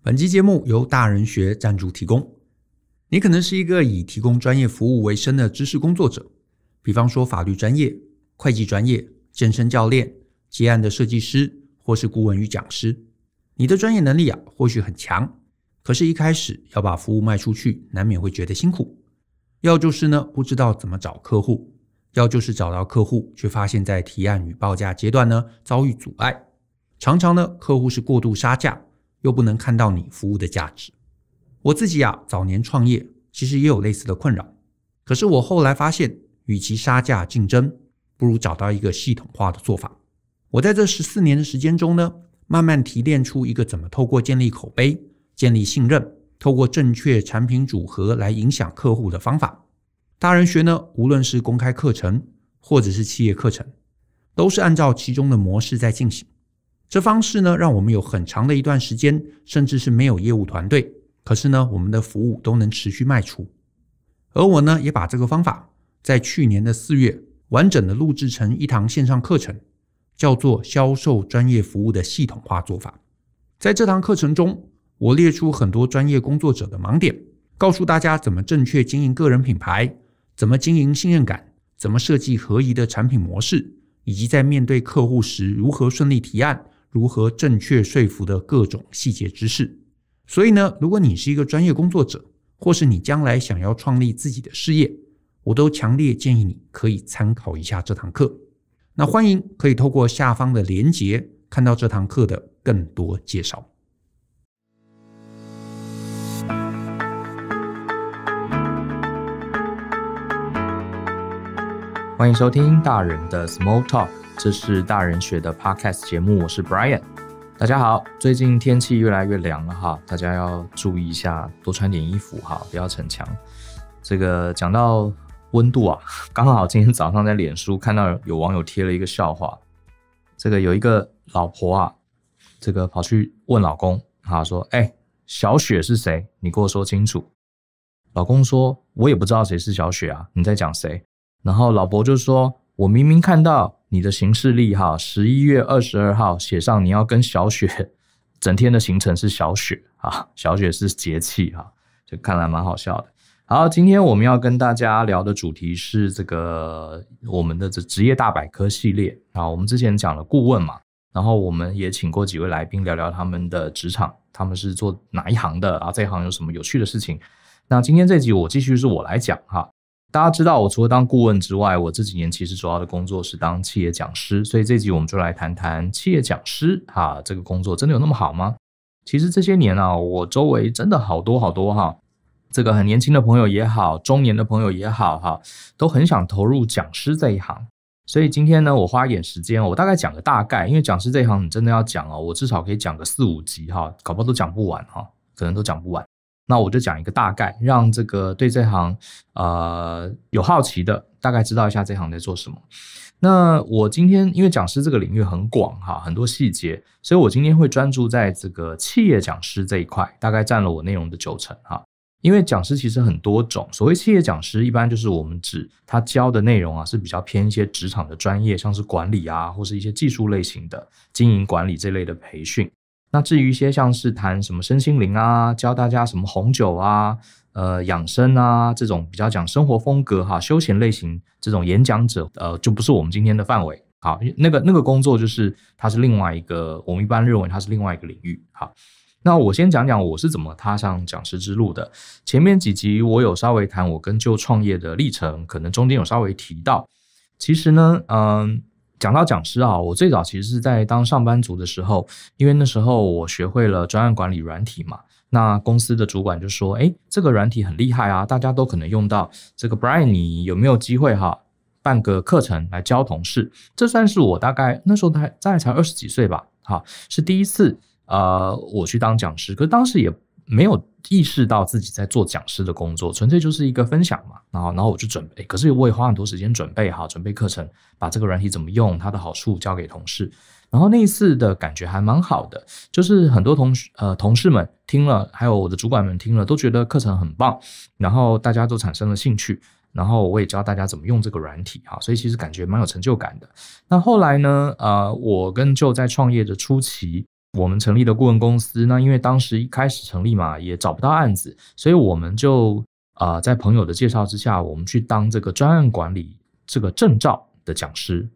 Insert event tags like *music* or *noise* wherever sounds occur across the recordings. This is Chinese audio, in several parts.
本期节目由大人学赞助提供。你可能是一个以提供专业服务为生的知识工作者，比方说法律专业、会计专业、健身教练、结案的设计师，或是顾问与讲师。你的专业能力啊，或许很强，可是一开始要把服务卖出去，难免会觉得辛苦。要就是呢，不知道怎么找客户；要就是找到客户，却发现在提案与报价阶段呢，遭遇阻碍。常常呢，客户是过度杀价。又不能看到你服务的价值。我自己啊，早年创业其实也有类似的困扰。可是我后来发现，与其杀价竞争，不如找到一个系统化的做法。我在这十四年的时间中呢，慢慢提炼出一个怎么透过建立口碑、建立信任，透过正确产品组合来影响客户的方法。大人学呢，无论是公开课程或者是企业课程，都是按照其中的模式在进行。这方式呢，让我们有很长的一段时间，甚至是没有业务团队。可是呢，我们的服务都能持续卖出。而我呢，也把这个方法在去年的四月完整的录制成一堂线上课程，叫做《销售专业服务的系统化做法》。在这堂课程中，我列出很多专业工作者的盲点，告诉大家怎么正确经营个人品牌，怎么经营信任感，怎么设计合宜的产品模式，以及在面对客户时如何顺利提案。如何正确说服的各种细节知识。所以呢，如果你是一个专业工作者，或是你将来想要创立自己的事业，我都强烈建议你可以参考一下这堂课。那欢迎可以透过下方的连结，看到这堂课的更多介绍。欢迎收听大人的 Small Talk。这是大人学的 Podcast 节目，我是 Brian。大家好，最近天气越来越凉了哈，大家要注意一下，多穿点衣服哈，不要逞强。这个讲到温度啊，*laughs* 刚好今天早上在脸书看到有网友贴了一个笑话，这个有一个老婆啊，这个跑去问老公，啊说，哎，小雪是谁？你给我说清楚。老公说，我也不知道谁是小雪啊，你在讲谁？然后老婆就说，我明明看到。你的行事历哈，十一月二十二号写上你要跟小雪整天的行程是小雪啊，小雪是节气哈，就看来蛮好笑的。好，今天我们要跟大家聊的主题是这个我们的这职业大百科系列啊，我们之前讲了顾问嘛，然后我们也请过几位来宾聊聊他们的职场，他们是做哪一行的啊，这一行有什么有趣的事情。那今天这集我继续是我来讲哈。大家知道，我除了当顾问之外，我这几年其实主要的工作是当企业讲师。所以这集我们就来谈谈企业讲师哈，这个工作真的有那么好吗？其实这些年啊，我周围真的好多好多哈，这个很年轻的朋友也好，中年的朋友也好哈，都很想投入讲师这一行。所以今天呢，我花一点时间我大概讲个大概，因为讲师这一行你真的要讲哦，我至少可以讲个四五集哈，搞不好都讲不完哈，可能都讲不完。那我就讲一个大概，让这个对这行啊有好奇的大概知道一下这行在做什么。那我今天因为讲师这个领域很广哈，很多细节，所以我今天会专注在这个企业讲师这一块，大概占了我内容的九成哈。因为讲师其实很多种，所谓企业讲师一般就是我们指他教的内容啊是比较偏一些职场的专业，像是管理啊或是一些技术类型的经营管理这类的培训。那至于一些像是谈什么身心灵啊，教大家什么红酒啊，呃，养生啊这种比较讲生活风格哈、休闲类型这种演讲者，呃，就不是我们今天的范围。好，那个那个工作就是它是另外一个，我们一般认为它是另外一个领域。好，那我先讲讲我是怎么踏上讲师之路的。前面几集我有稍微谈我跟旧创业的历程，可能中间有稍微提到。其实呢，嗯。讲到讲师啊，我最早其实是在当上班族的时候，因为那时候我学会了专案管理软体嘛，那公司的主管就说：“哎，这个软体很厉害啊，大家都可能用到，这个 Brian 你有没有机会哈办个课程来教同事？”这算是我大概那时候还在才二十几岁吧，哈，是第一次啊我去当讲师，可是当时也没有。意识到自己在做讲师的工作，纯粹就是一个分享嘛。然后，然后我就准备，可是我也花很多时间准备哈，准备课程，把这个软体怎么用，它的好处教给同事。然后那一次的感觉还蛮好的，就是很多同学呃同事们听了，还有我的主管们听了，都觉得课程很棒。然后大家都产生了兴趣，然后我也教大家怎么用这个软体哈，所以其实感觉蛮有成就感的。那后来呢？呃，我跟舅在创业的初期。我们成立的顾问公司，那因为当时一开始成立嘛，也找不到案子，所以我们就啊，在朋友的介绍之下，我们去当这个专案管理这个证照的讲师。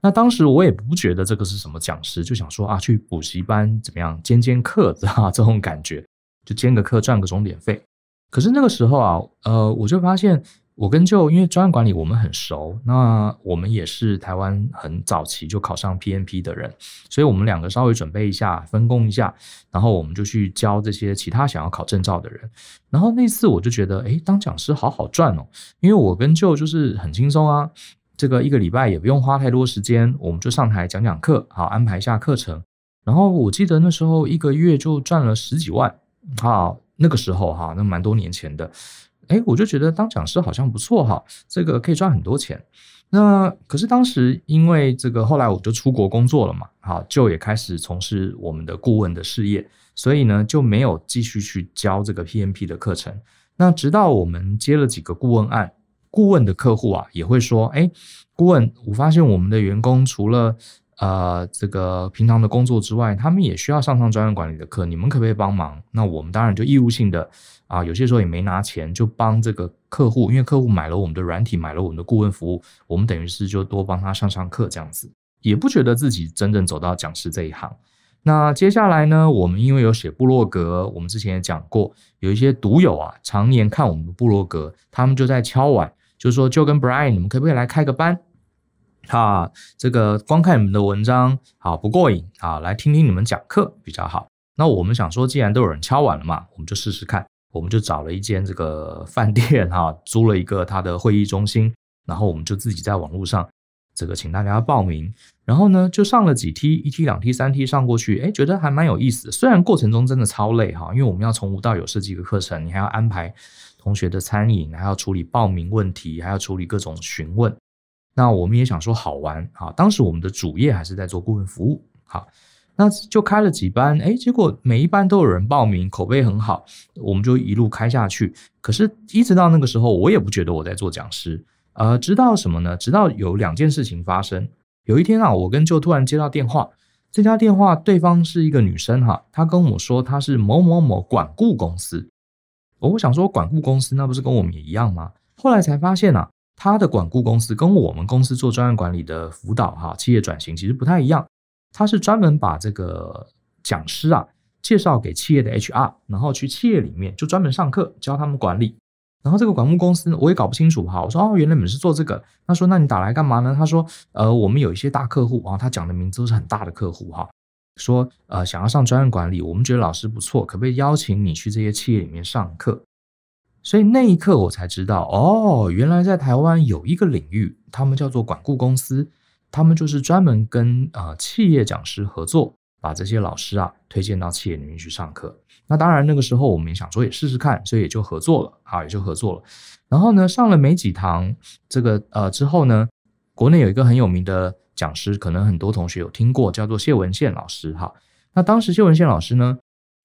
那当时我也不觉得这个是什么讲师，就想说啊，去补习班怎么样兼兼课子啊，这种感觉，就兼个课赚个钟点费。可是那个时候啊，呃，我就发现。我跟舅，因为专案管理我们很熟，那我们也是台湾很早期就考上 PMP 的人，所以我们两个稍微准备一下，分工一下，然后我们就去教这些其他想要考证照的人。然后那次我就觉得，哎，当讲师好好赚哦，因为我跟舅就是很轻松啊，这个一个礼拜也不用花太多时间，我们就上台讲讲课，好安排一下课程。然后我记得那时候一个月就赚了十几万，好那个时候哈，那蛮多年前的。哎，我就觉得当讲师好像不错哈，这个可以赚很多钱。那可是当时因为这个，后来我就出国工作了嘛，好，就也开始从事我们的顾问的事业，所以呢就没有继续去教这个 PMP 的课程。那直到我们接了几个顾问案，顾问的客户啊也会说，哎，顾问，我发现我们的员工除了。呃，这个平常的工作之外，他们也需要上上专业管理的课。你们可不可以帮忙？那我们当然就义务性的啊，有些时候也没拿钱，就帮这个客户，因为客户买了我们的软体，买了我们的顾问服务，我们等于是就多帮他上上课这样子，也不觉得自己真正走到讲师这一行。那接下来呢，我们因为有写部落格，我们之前也讲过，有一些读友啊，常年看我们的部落格，他们就在敲碗，就说就跟 Brian，你们可不可以来开个班？啊，这个光看你们的文章好不过瘾啊，来听听你们讲课比较好。那我们想说，既然都有人敲碗了嘛，我们就试试看。我们就找了一间这个饭店 *laughs* 哈，租了一个他的会议中心，然后我们就自己在网络上这个请大家报名，然后呢就上了几梯，一梯两梯三梯上过去，哎，觉得还蛮有意思。虽然过程中真的超累哈，因为我们要从无到有设计一个课程，你还要安排同学的餐饮，还要处理报名问题，还要处理各种询问。那我们也想说好玩啊！当时我们的主业还是在做顾问服务好，那就开了几班，哎，结果每一班都有人报名，口碑很好，我们就一路开下去。可是，一直到那个时候，我也不觉得我在做讲师呃，直到什么呢？直到有两件事情发生。有一天啊，我跟舅突然接到电话，这家电话对方是一个女生哈，她跟我说她是某某某管顾公司。我想说管顾公司那不是跟我们也一样吗？后来才发现啊。他的管顾公司跟我们公司做专案管理的辅导哈，企业转型其实不太一样。他是专门把这个讲师啊介绍给企业的 HR，然后去企业里面就专门上课教他们管理。然后这个管顾公司我也搞不清楚哈，我说哦原来你们是做这个，他说那你打来干嘛呢？他说呃我们有一些大客户啊，他讲的名字都是很大的客户哈，说呃想要上专案管理，我们觉得老师不错，可不可以邀请你去这些企业里面上课？所以那一刻我才知道，哦，原来在台湾有一个领域，他们叫做管顾公司，他们就是专门跟呃企业讲师合作，把这些老师啊推荐到企业里面去上课。那当然那个时候我们也想说也试试看，所以也就合作了啊，也就合作了。然后呢，上了没几堂，这个呃之后呢，国内有一个很有名的讲师，可能很多同学有听过，叫做谢文宪老师哈。那当时谢文宪老师呢？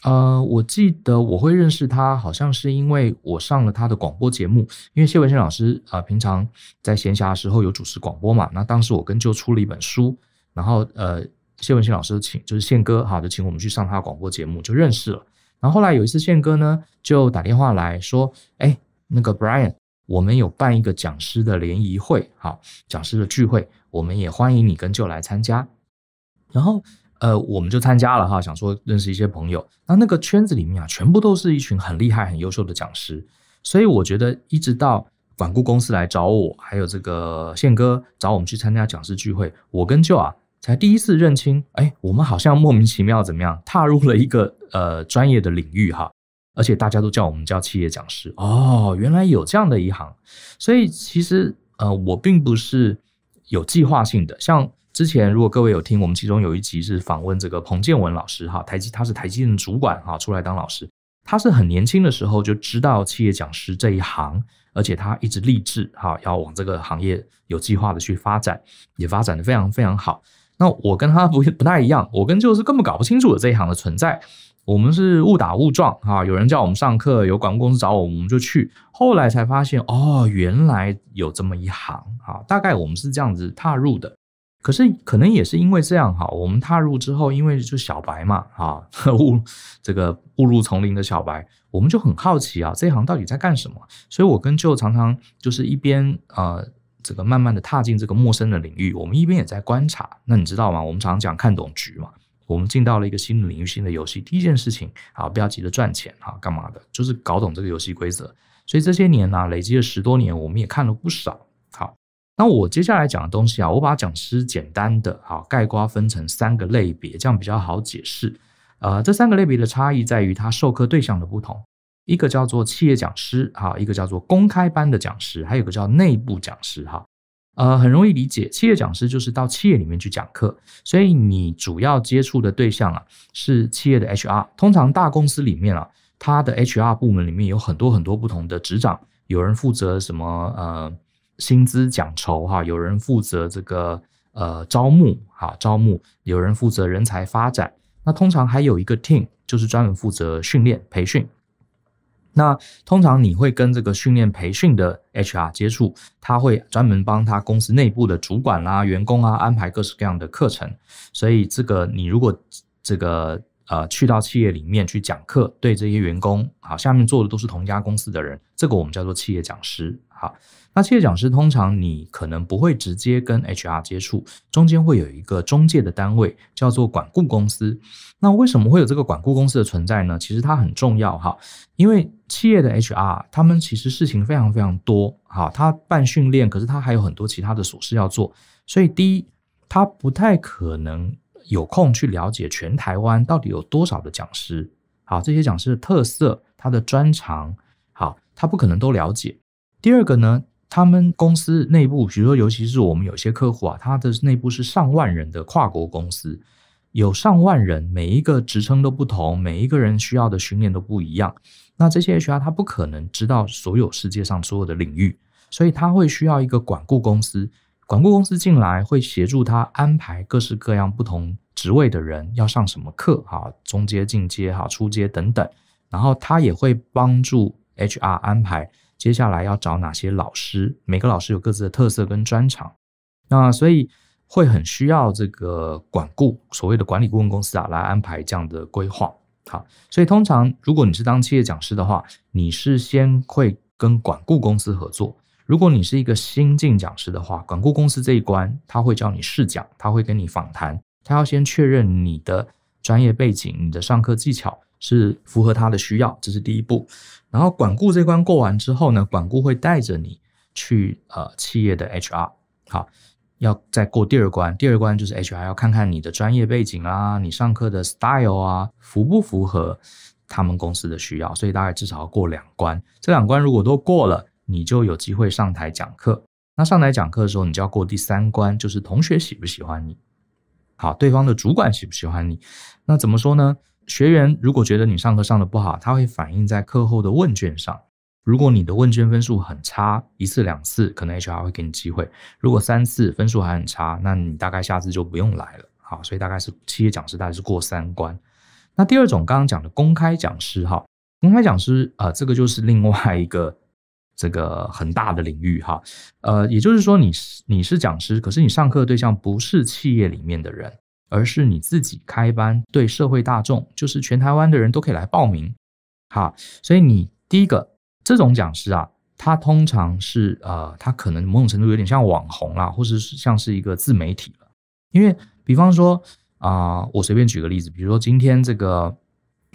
呃，我记得我会认识他，好像是因为我上了他的广播节目。因为谢文信老师啊，平常在闲暇时候有主持广播嘛。那当时我跟就出了一本书，然后呃，谢文信老师请就是宪哥，哈，就请我们去上他广播节目，就认识了。然后后来有一次宪哥呢就打电话来说，哎，那个 Brian，我们有办一个讲师的联谊会，好，讲师的聚会，我们也欢迎你跟舅来参加。然后。呃，我们就参加了哈，想说认识一些朋友。那那个圈子里面啊，全部都是一群很厉害、很优秀的讲师，所以我觉得一直到管顾公司来找我，还有这个宪哥找我们去参加讲师聚会，我跟舅啊才第一次认清，哎，我们好像莫名其妙怎么样踏入了一个呃专业的领域哈，而且大家都叫我们叫企业讲师哦，原来有这样的一行，所以其实呃，我并不是有计划性的，像。之前，如果各位有听，我们其中有一集是访问这个彭建文老师，哈，台积他是台积电主管，哈，出来当老师，他是很年轻的时候就知道企业讲师这一行，而且他一直立志，哈，要往这个行业有计划的去发展，也发展的非常非常好。那我跟他不不太一样，我跟就是根本搞不清楚的这一行的存在，我们是误打误撞，哈，有人叫我们上课，有广告公司找我，我们就去，后来才发现，哦，原来有这么一行，哈，大概我们是这样子踏入的。可是，可能也是因为这样哈，我们踏入之后，因为就小白嘛，啊，*laughs* 误这个误入丛林的小白，我们就很好奇啊，这一行到底在干什么？所以我跟舅常常就是一边呃，这个慢慢的踏进这个陌生的领域，我们一边也在观察。那你知道吗？我们常常讲看懂局嘛，我们进到了一个新的领域、新的游戏，第一件事情啊，不要急着赚钱啊，干嘛的？就是搞懂这个游戏规则。所以这些年呢，累积了十多年，我们也看了不少。那我接下来讲的东西啊，我把讲师简单的啊概括分成三个类别，这样比较好解释。呃，这三个类别的差异在于他授课对象的不同。一个叫做企业讲师，哈，一个叫做公开班的讲师，还有个叫内部讲师，哈。呃，很容易理解，企业讲师就是到企业里面去讲课，所以你主要接触的对象啊是企业的 HR。通常大公司里面啊，它的 HR 部门里面有很多很多不同的职掌，有人负责什么呃。薪资奖酬哈，有人负责这个呃招募哈，招募有人负责人才发展。那通常还有一个 team 就是专门负责训练培训。那通常你会跟这个训练培训的 HR 接触，他会专门帮他公司内部的主管啦、员工啊安排各式各样的课程。所以这个你如果这个呃去到企业里面去讲课，对这些员工好，下面做的都是同一家公司的人，这个我们叫做企业讲师。好，那企业讲师通常你可能不会直接跟 HR 接触，中间会有一个中介的单位叫做管顾公司。那为什么会有这个管顾公司的存在呢？其实它很重要哈，因为企业的 HR 他们其实事情非常非常多哈，他办训练，可是他还有很多其他的琐事要做，所以第一，他不太可能有空去了解全台湾到底有多少的讲师，好，这些讲师的特色、他的专长，好，他不可能都了解。第二个呢，他们公司内部，比如说，尤其是我们有些客户啊，他的内部是上万人的跨国公司，有上万人，每一个职称都不同，每一个人需要的训练都不一样。那这些 HR 他不可能知道所有世界上所有的领域，所以他会需要一个管顾公司。管顾公司进来会协助他安排各式各样不同职位的人要上什么课，哈，中阶、进阶、哈、初阶等等，然后他也会帮助 HR 安排。接下来要找哪些老师？每个老师有各自的特色跟专长，那所以会很需要这个管顾，所谓的管理顾问公司啊，来安排这样的规划。好，所以通常如果你是当企业讲师的话，你是先会跟管顾公司合作。如果你是一个新进讲师的话，管顾公司这一关他会叫你试讲，他会跟你访谈，他要先确认你的专业背景、你的上课技巧。是符合他的需要，这是第一步。然后管顾这关过完之后呢，管顾会带着你去呃企业的 HR，好，要再过第二关。第二关就是 HR 要看看你的专业背景啊，你上课的 style 啊，符不符合他们公司的需要。所以大概至少要过两关。这两关如果都过了，你就有机会上台讲课。那上台讲课的时候，你就要过第三关，就是同学喜不喜欢你，好，对方的主管喜不喜欢你？那怎么说呢？学员如果觉得你上课上的不好，他会反映在课后的问卷上。如果你的问卷分数很差，一次两次，可能 HR 会给你机会；如果三次分数还很差，那你大概下次就不用来了。好，所以大概是企业讲师大概是过三关。那第二种刚刚讲的公开讲师哈，公开讲师啊，这个就是另外一个 *laughs* 这个很大的领域哈。呃，也就是说，你是你是讲师，可是你上课对象不是企业里面的人。而是你自己开班，对社会大众，就是全台湾的人都可以来报名，哈。所以你第一个这种讲师啊，他通常是呃，他可能某种程度有点像网红啦，或者是像是一个自媒体了。因为比方说啊，我随便举个例子，比如说今天这个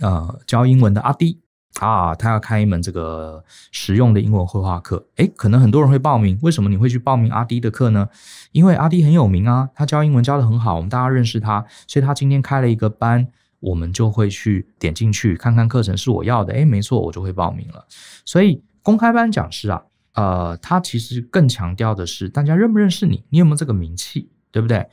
呃教英文的阿迪，啊，他要开一门这个实用的英文绘画课，诶，可能很多人会报名。为什么你会去报名阿迪的课呢？因为阿迪很有名啊，他教英文教的很好，我们大家认识他，所以他今天开了一个班，我们就会去点进去看看课程是我要的，诶，没错，我就会报名了。所以公开班讲师啊，呃，他其实更强调的是大家认不认识你，你有没有这个名气，对不对？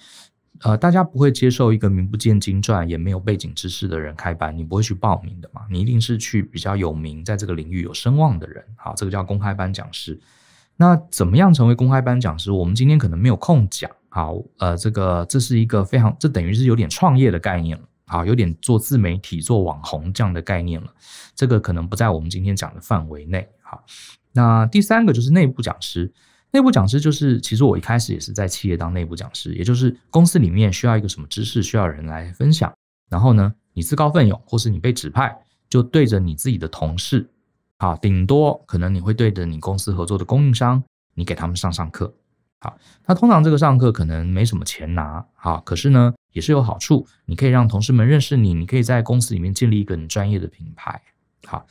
呃，大家不会接受一个名不见经传、也没有背景知识的人开班，你不会去报名的嘛？你一定是去比较有名，在这个领域有声望的人。好，这个叫公开班讲师。那怎么样成为公开班讲师？我们今天可能没有空讲。好，呃，这个这是一个非常，这等于是有点创业的概念了。好，有点做自媒体、做网红这样的概念了。这个可能不在我们今天讲的范围内。好，那第三个就是内部讲师。内部讲师就是，其实我一开始也是在企业当内部讲师，也就是公司里面需要一个什么知识，需要人来分享，然后呢，你自告奋勇，或是你被指派，就对着你自己的同事，啊，顶多可能你会对着你公司合作的供应商，你给他们上上课，好，那通常这个上课可能没什么钱拿，啊，可是呢，也是有好处，你可以让同事们认识你，你可以在公司里面建立一个很专业的品牌，好。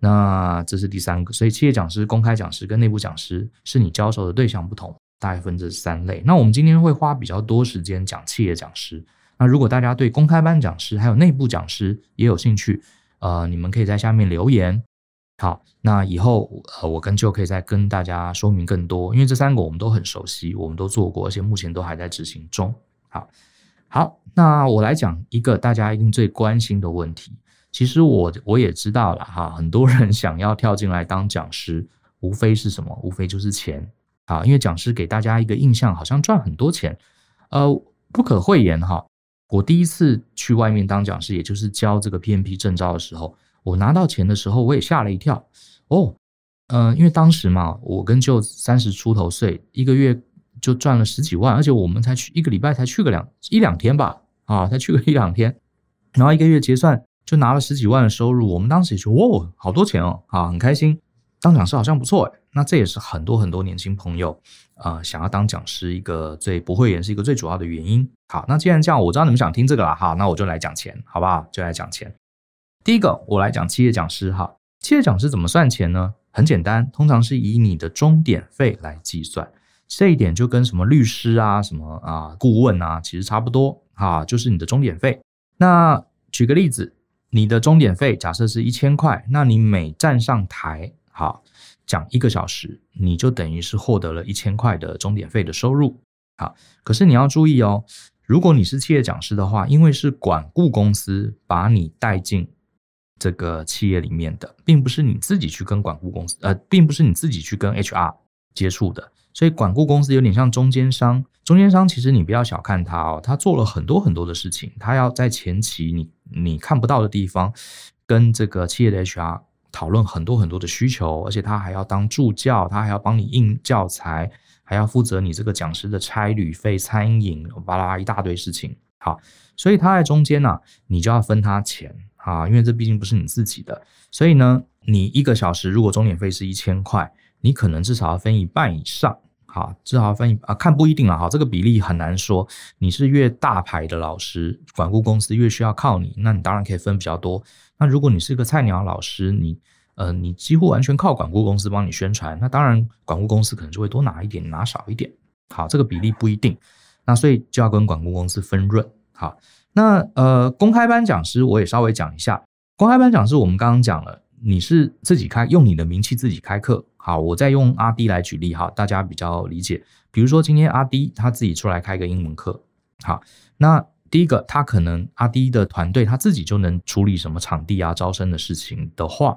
那这是第三个，所以企业讲师、公开讲师跟内部讲师是你教授的对象不同，大概分这三类。那我们今天会花比较多时间讲企业讲师。那如果大家对公开班讲师还有内部讲师也有兴趣，呃，你们可以在下面留言。好，那以后呃，我跟就可以再跟大家说明更多，因为这三个我们都很熟悉，我们都做过，而且目前都还在执行中。好好，那我来讲一个大家一定最关心的问题。其实我我也知道了哈，很多人想要跳进来当讲师，无非是什么？无非就是钱啊！因为讲师给大家一个印象，好像赚很多钱，呃，不可讳言哈。我第一次去外面当讲师，也就是教这个 PMP 证照的时候，我拿到钱的时候，我也吓了一跳哦。嗯，因为当时嘛，我跟舅三十出头岁，一个月就赚了十几万，而且我们才去一个礼拜，才去个两一两天吧，啊，才去个一两天，然后一个月结算。就拿了十几万的收入，我们当时也说哇，好多钱哦，啊，很开心。当讲师好像不错诶那这也是很多很多年轻朋友啊想要当讲师一个最不会言是一个最主要的原因。好，那既然这样，我知道你们想听这个了哈，那我就来讲钱，好不好？就来讲钱。第一个，我来讲企业讲师哈，企业讲师怎么算钱呢？很简单，通常是以你的终点费来计算，这一点就跟什么律师啊、什么啊顾问啊其实差不多哈，就是你的终点费。那举个例子。你的终点费假设是一千块，那你每站上台好讲一个小时，你就等于是获得了一千块的终点费的收入。好，可是你要注意哦，如果你是企业讲师的话，因为是管顾公司把你带进这个企业里面的，并不是你自己去跟管顾公司，呃，并不是你自己去跟 HR 接触的。所以，管顾公司有点像中间商。中间商其实你不要小看他哦，他做了很多很多的事情。他要在前期你你看不到的地方，跟这个企业的 HR 讨论很多很多的需求，而且他还要当助教，他还要帮你印教材，还要负责你这个讲师的差旅费、餐饮，巴拉一大堆事情。好，所以他在中间呢，你就要分他钱啊，因为这毕竟不是你自己的。所以呢，你一个小时如果钟点费是一千块。你可能至少要分一半以上，好，至少要分一啊，看不一定了，好，这个比例很难说。你是越大牌的老师，管顾公司越需要靠你，那你当然可以分比较多。那如果你是个菜鸟老师，你呃，你几乎完全靠管顾公司帮你宣传，那当然管顾公司可能就会多拿一点，拿少一点。好，这个比例不一定。那所以就要跟管顾公司分润，好，那呃，公开班讲师我也稍微讲一下。公开班讲师我们刚刚讲了，你是自己开，用你的名气自己开课。好，我再用阿 D 来举例哈，大家比较理解。比如说今天阿 D 他自己出来开个英文课，好，那第一个他可能阿 D 的团队他自己就能处理什么场地啊、招生的事情的话，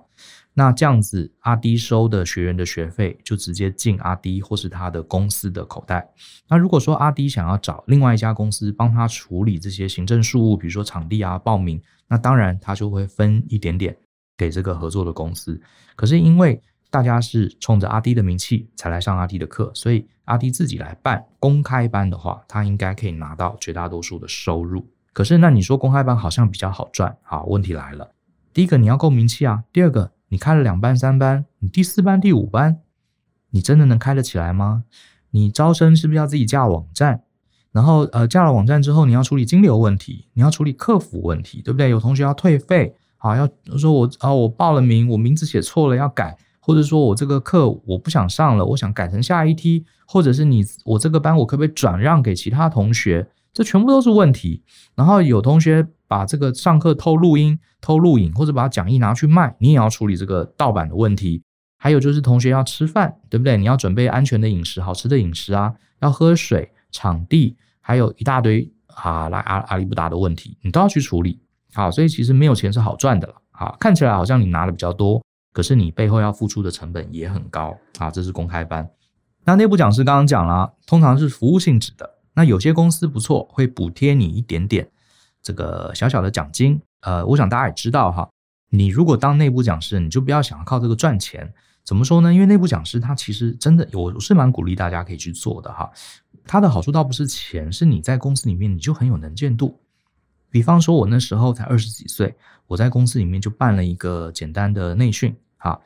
那这样子阿 D 收的学员的学费就直接进阿 D 或是他的公司的口袋。那如果说阿 D 想要找另外一家公司帮他处理这些行政事务，比如说场地啊、报名，那当然他就会分一点点给这个合作的公司。可是因为大家是冲着阿迪的名气才来上阿迪的课，所以阿迪自己来办公开班的话，他应该可以拿到绝大多数的收入。可是那你说公开班好像比较好赚，好，问题来了，第一个你要够名气啊，第二个你开了两班三班，你第四班第五班，你真的能开得起来吗？你招生是不是要自己架网站？然后呃架了网站之后，你要处理金流问题，你要处理客服问题，对不对？有同学要退费，好，要说我啊我报了名，我名字写错了要改。或者说我这个课我不想上了，我想改成下一梯，或者是你我这个班我可不可以转让给其他同学？这全部都是问题。然后有同学把这个上课偷录音、偷录影，或者把讲义拿去卖，你也要处理这个盗版的问题。还有就是同学要吃饭，对不对？你要准备安全的饮食、好吃的饮食啊，要喝水，场地还有一大堆啊，来阿阿里不达的问题，你都要去处理。好，所以其实没有钱是好赚的了。啊，看起来好像你拿的比较多。可是你背后要付出的成本也很高啊，这是公开班。那内部讲师刚刚讲了，通常是服务性质的。那有些公司不错，会补贴你一点点这个小小的奖金。呃，我想大家也知道哈，你如果当内部讲师，你就不要想靠这个赚钱。怎么说呢？因为内部讲师他其实真的，我是蛮鼓励大家可以去做的哈。他的好处倒不是钱，是你在公司里面你就很有能见度。比方说，我那时候才二十几岁，我在公司里面就办了一个简单的内训，哈，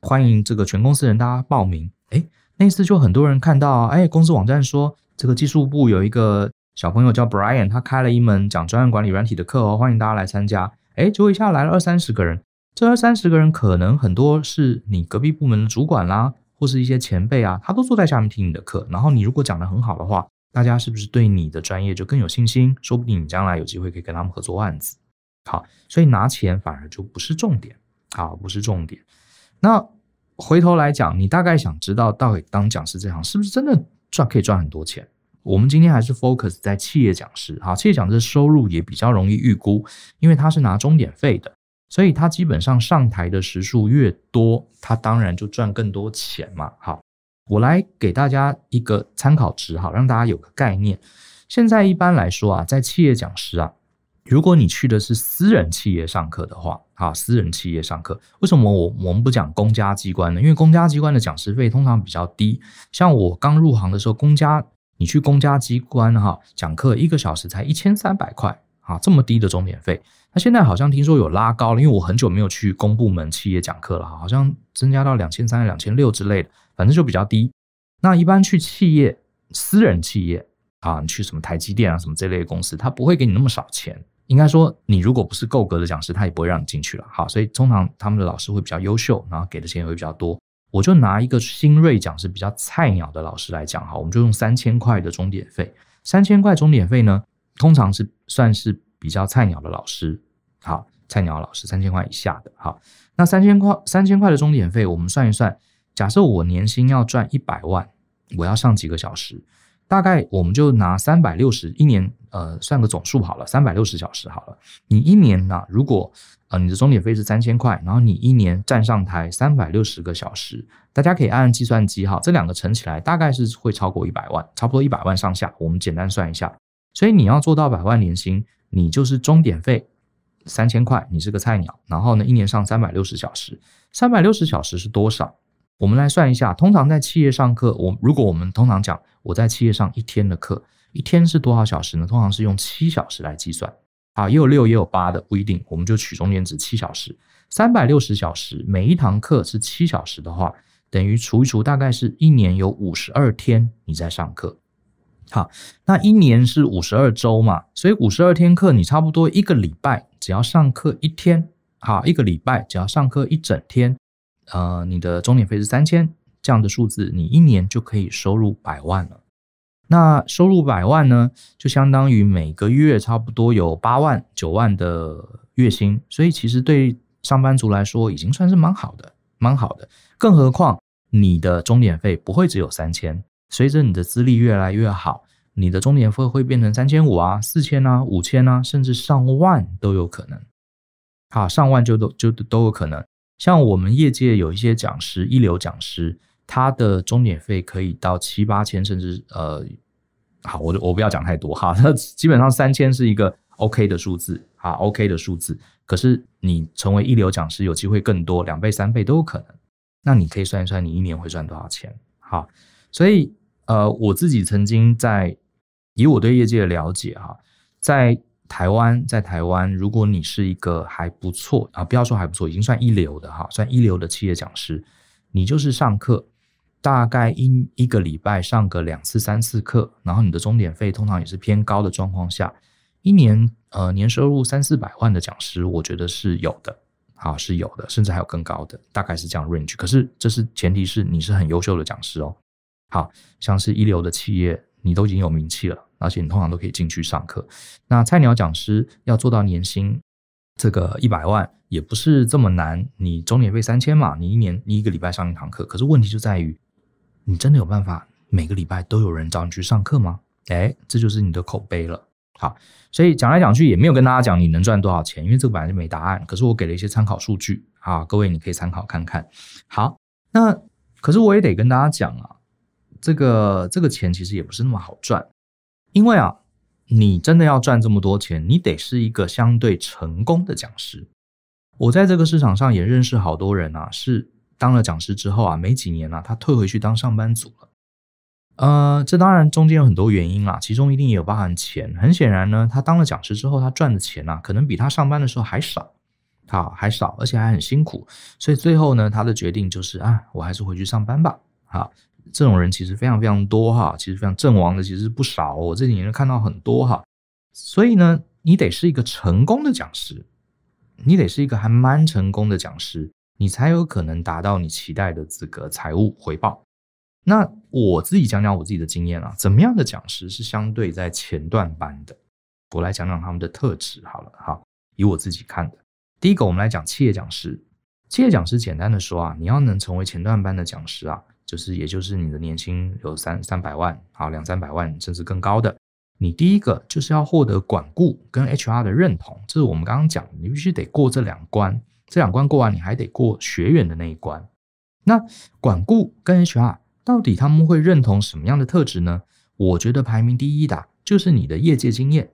欢迎这个全公司人大家报名。哎，那次就很多人看到，哎，公司网站说这个技术部有一个小朋友叫 Brian，他开了一门讲专业管理软体的课哦，欢迎大家来参加。哎，果一下来了二三十个人，这二三十个人可能很多是你隔壁部门的主管啦，或是一些前辈啊，他都坐在下面听你的课。然后你如果讲的很好的话。大家是不是对你的专业就更有信心？说不定你将来有机会可以跟他们合作案子。好，所以拿钱反而就不是重点，啊，不是重点。那回头来讲，你大概想知道到底当讲师这行是不是真的赚可以赚很多钱？我们今天还是 focus 在企业讲师，哈，企业讲师收入也比较容易预估，因为他是拿钟点费的，所以他基本上上台的时数越多，他当然就赚更多钱嘛，好。我来给大家一个参考值哈，让大家有个概念。现在一般来说啊，在企业讲师啊，如果你去的是私人企业上课的话，啊，私人企业上课，为什么我我们不讲公家机关呢？因为公家机关的讲师费通常比较低。像我刚入行的时候，公家你去公家机关哈讲课，一个小时才一千三百块啊，这么低的中介费。那现在好像听说有拉高了，因为我很久没有去公部门企业讲课了，好像增加到两千三、两千六之类的。反正就比较低，那一般去企业、私人企业啊，你去什么台积电啊、什么这类公司，他不会给你那么少钱。应该说，你如果不是够格的讲师，他也不会让你进去了。好，所以通常他们的老师会比较优秀，然后给的钱也会比较多。我就拿一个新锐讲师、比较菜鸟的老师来讲，好，我们就用三千块的终点费。三千块终点费呢，通常是算是比较菜鸟的老师，好，菜鸟老师三千块以下的。好，那三千块、三千块的终点费，我们算一算。假设我年薪要赚一百万，我要上几个小时？大概我们就拿三百六十一年，呃，算个总数好了，三百六十小时好了。你一年呢？如果呃你的终点费是三千块，然后你一年站上台三百六十个小时，大家可以按计算机哈，这两个乘起来大概是会超过一百万，差不多一百万上下。我们简单算一下，所以你要做到百万年薪，你就是终点费三千块，你是个菜鸟，然后呢，一年上三百六十小时，三百六十小时是多少？我们来算一下，通常在企业上课，我如果我们通常讲，我在企业上一天的课，一天是多少小时呢？通常是用七小时来计算，啊，也有六也有八的，不一定，我们就取中间值七小时。三百六十小时，每一堂课是七小时的话，等于除一除，大概是一年有五十二天你在上课。好，那一年是五十二周嘛，所以五十二天课，你差不多一个礼拜只要上课一天，好，一个礼拜只要上课一整天。呃，你的中点费是三千这样的数字，你一年就可以收入百万了。那收入百万呢，就相当于每个月差不多有八万九万的月薪，所以其实对上班族来说已经算是蛮好的，蛮好的。更何况你的中点费不会只有三千，随着你的资历越来越好，你的中点费会变成三千五啊、四千啊、五千啊，甚至上万都有可能。啊，上万就都就都有可能。像我们业界有一些讲师，一流讲师，他的中介费可以到七八千，甚至呃，好，我我不要讲太多哈，*laughs* 那基本上三千是一个 OK 的数字啊，OK 的数字。可是你成为一流讲师，有机会更多，两倍、三倍都有可能。那你可以算一算，你一年会赚多少钱？好，所以呃，我自己曾经在以我对业界的了解哈，在。台湾在台湾，如果你是一个还不错啊，不要说还不错，已经算一流的哈，算一流的企业讲师，你就是上课大概一一个礼拜上个两次三次课，然后你的终点费通常也是偏高的状况下，一年呃年收入三四百万的讲师，我觉得是有的啊，是有的，甚至还有更高的，大概是这样 range。可是这是前提是你是很优秀的讲师哦，好像是一流的企业，你都已经有名气了。而且你通常都可以进去上课。那菜鸟讲师要做到年薪这个一百万也不是这么难。你中年费三千嘛，你一年你一个礼拜上一堂课。可是问题就在于，你真的有办法每个礼拜都有人找你去上课吗？哎，这就是你的口碑了。好，所以讲来讲去也没有跟大家讲你能赚多少钱，因为这个本来就没答案。可是我给了一些参考数据啊，各位你可以参考看看。好，那可是我也得跟大家讲啊，这个这个钱其实也不是那么好赚。因为啊，你真的要赚这么多钱，你得是一个相对成功的讲师。我在这个市场上也认识好多人啊，是当了讲师之后啊，没几年呢，他退回去当上班族了。呃，这当然中间有很多原因啊，其中一定也有包含钱。很显然呢，他当了讲师之后，他赚的钱啊，可能比他上班的时候还少，好还少，而且还很辛苦。所以最后呢，他的决定就是啊，我还是回去上班吧，好。这种人其实非常非常多哈，其实非常阵亡的其实不少，我这几年看到很多哈。所以呢，你得是一个成功的讲师，你得是一个还蛮成功的讲师，你才有可能达到你期待的资格财务回报。那我自己讲讲我自己的经验啊，怎么样的讲师是相对在前段班的？我来讲讲他们的特质好了哈，以我自己看的，第一个我们来讲企业讲师，企业讲师简单的说啊，你要能成为前段班的讲师啊。就是，也就是你的年薪有三三百万，好两三百万，甚至更高的，你第一个就是要获得管顾跟 HR 的认同，这是我们刚刚讲，你必须得过这两关，这两关过完，你还得过学员的那一关。那管顾跟 HR 到底他们会认同什么样的特质呢？我觉得排名第一的，就是你的业界经验。